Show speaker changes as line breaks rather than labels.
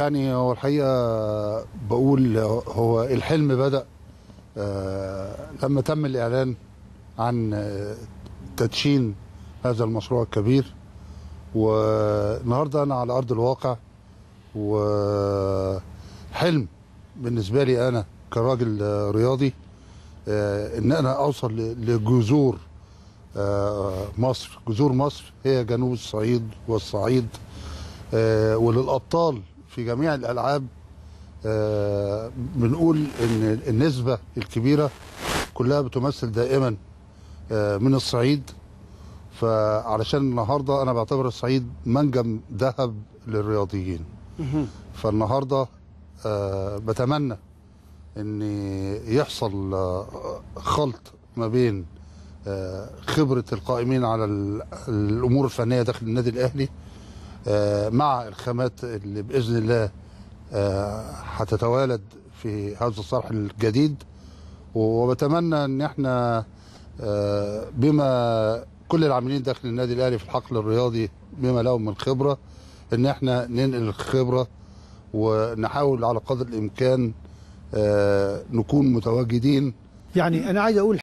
يعني هو الحقيقة بقول هو الحلم بدأ آه، لما تم الإعلان عن آه، تدشين هذا المشروع الكبير والنهاردة أنا على أرض الواقع وحلم بالنسبة لي أنا كراجل آه، رياضي إن أنا أوصل لجذور مصر جذور مصر هي جنوب الصعيد والصعيد وللأبطال في جميع الالعاب آه، بنقول ان النسبه الكبيره كلها بتمثل دائما آه، من الصعيد فعلشان النهارده انا بعتبر الصعيد منجم ذهب للرياضيين فالنهارده آه، بتمنى ان يحصل خلط ما بين خبره القائمين على الامور الفنيه داخل النادي الاهلي آه، مع الخامات اللي باذن الله آه، هتتوالد في هذا الصرح الجديد وبتمنى ان احنا آه، بما كل العاملين داخل النادي الاهلي في الحقل الرياضي بما لهم من خبره ان احنا ننقل الخبره ونحاول على قدر الامكان نكون متواجدين يعني انا عايز اقول